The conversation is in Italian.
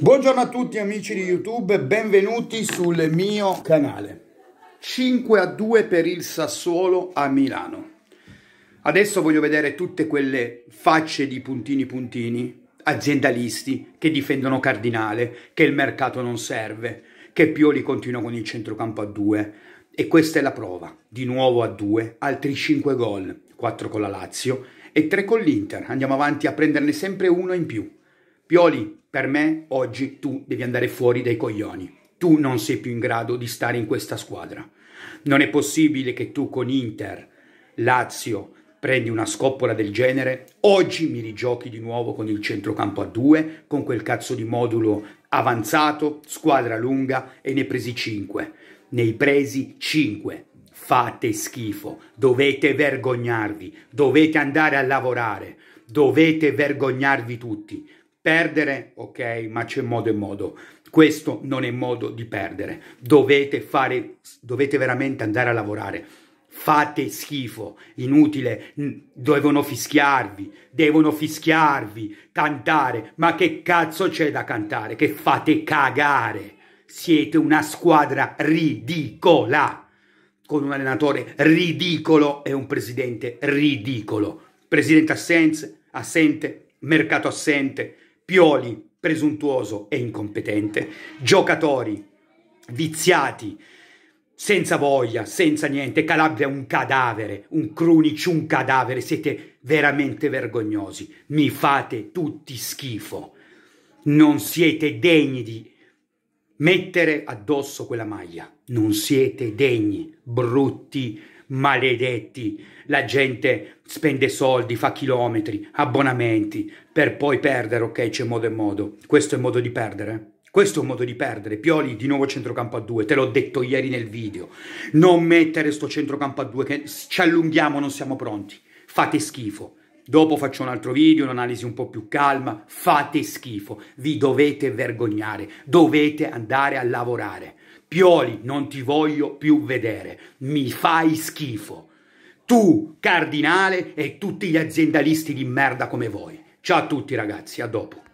Buongiorno a tutti amici di YouTube, benvenuti sul mio canale. 5 a 2 per il Sassuolo a Milano. Adesso voglio vedere tutte quelle facce di puntini puntini, aziendalisti che difendono Cardinale, che il mercato non serve, che Pioli continua con il centrocampo a 2. E questa è la prova, di nuovo a 2, altri 5 gol, 4 con la Lazio e 3 con l'Inter. Andiamo avanti a prenderne sempre uno in più. Pioli, per me oggi tu devi andare fuori dai coglioni. Tu non sei più in grado di stare in questa squadra. Non è possibile che tu con Inter, Lazio, prendi una scoppola del genere, oggi mi rigiochi di nuovo con il centrocampo a due, con quel cazzo di modulo avanzato, squadra lunga e ne presi 5. Nei presi cinque. Fate schifo, dovete vergognarvi, dovete andare a lavorare, dovete vergognarvi tutti, Perdere, ok, ma c'è modo e modo. Questo non è modo di perdere. Dovete fare, dovete veramente andare a lavorare. Fate schifo, inutile, devono fischiarvi, devono fischiarvi, cantare. Ma che cazzo c'è da cantare? Che fate cagare. Siete una squadra ridicola, con un allenatore ridicolo e un presidente ridicolo. Presidente assenze, assente, mercato assente, Pioli presuntuoso e incompetente, giocatori viziati, senza voglia, senza niente, Calabria è un cadavere, un Crunic un cadavere, siete veramente vergognosi, mi fate tutti schifo, non siete degni di mettere addosso quella maglia, non siete degni, brutti, Maledetti, la gente spende soldi, fa chilometri, abbonamenti, per poi perdere, ok, c'è modo e modo. Questo è modo di perdere? Eh? Questo è un modo di perdere. Pioli di nuovo centrocampo a due, te l'ho detto ieri nel video. Non mettere sto centrocampo a due, che ci allunghiamo, non siamo pronti. Fate schifo. Dopo faccio un altro video, un'analisi un po' più calma. Fate schifo. Vi dovete vergognare. Dovete andare a lavorare. Pioli, non ti voglio più vedere, mi fai schifo. Tu, cardinale, e tutti gli aziendalisti di merda come voi. Ciao a tutti ragazzi, a dopo.